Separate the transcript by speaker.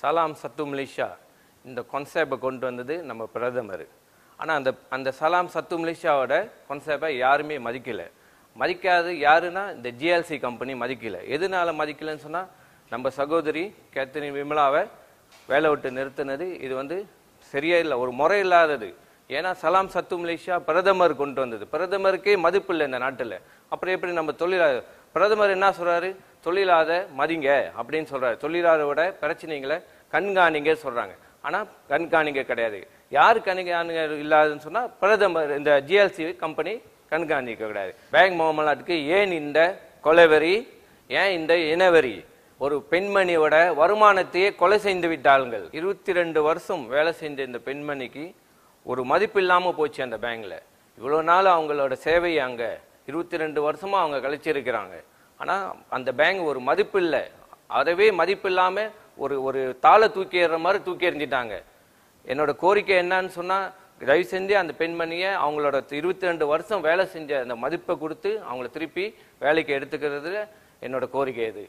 Speaker 1: சலாம் சத்து மலேசியா இந்த கான்செப்டை கொண்டு வந்தது நம்ம பிரதமர் ஆனால் அந்த அந்த சலாம் சத்து மலேசியாவோட கான்செப்டை யாருமே மதிக்கலை மதிக்காது யாருன்னா இந்த ஜிஎல்சி கம்பெனி மதிக்கலை எதனால மதிக்கலைன்னு சொன்னால் நம்ம சகோதரி கேத்தரின் விமலாவை வேலை விட்டு நிறுத்தினது இது வந்து சரியாக இல்லை ஒரு முறை இல்லாதது ஏன்னா சலாம் சத்து மலேசியா பிரதமர் கொண்டு வந்தது பிரதமருக்கே மதிப்பு இல்லை இந்த நாட்டில் அப்புறம் எப்படி நம்ம தொழிலாளர் பிரதமர் என்ன சொல்கிறாரு தொழிலாத மதிங்க அப்படின்னு சொல்கிறாரு தொழிலாளரோட பிரச்சனைகளை கண்காணிங்க சொல்கிறாங்க ஆனால் கண்காணிங்க கிடையாது யார் கண்காணிங்க இல்லாதுன்னு சொன்னால் பிரதமர் இந்த ஜிஎல்சி கம்பெனி கண்காணிக்க கிடையாது பேங்க் மாமலாட்டுக்கு ஏன் இந்த கொலைவரி ஏன் இந்த இனவரி ஒரு பெண்மணியோட வருமானத்தையே கொலை செய்து விட்டாளுங்கள் இருபத்தி ரெண்டு வருஷம் வேலை செஞ்ச இந்த பெண்மணிக்கு ஒரு மதிப்பு இல்லாமல் போச்சு அந்த பேங்கில் இவ்வளோ நாள் அவங்களோட சேவை அங்கே இருபத்தி ரெண்டு வருஷமாக அவங்க கழிச்சிருக்கிறாங்க ஆனால் அந்த பேங்க் ஒரு மதிப்பு இல்லை அதவே மதிப்பு இல்லாமல் ஒரு ஒரு தாளை தூக்கி ஏறுற மாதிரி தூக்கி எறிஞ்சிட்டாங்க என்னோட கோரிக்கை என்னன்னு சொன்னால் தயவு செஞ்சு அந்த பெண்மணியை அவங்களோட இருபத்தி ரெண்டு வருஷம் வேலை செஞ்ச அந்த மதிப்பை கொடுத்து அவங்கள திருப்பி வேலைக்கு எடுத்துக்கிறது என்னோட கோரிக்கை இது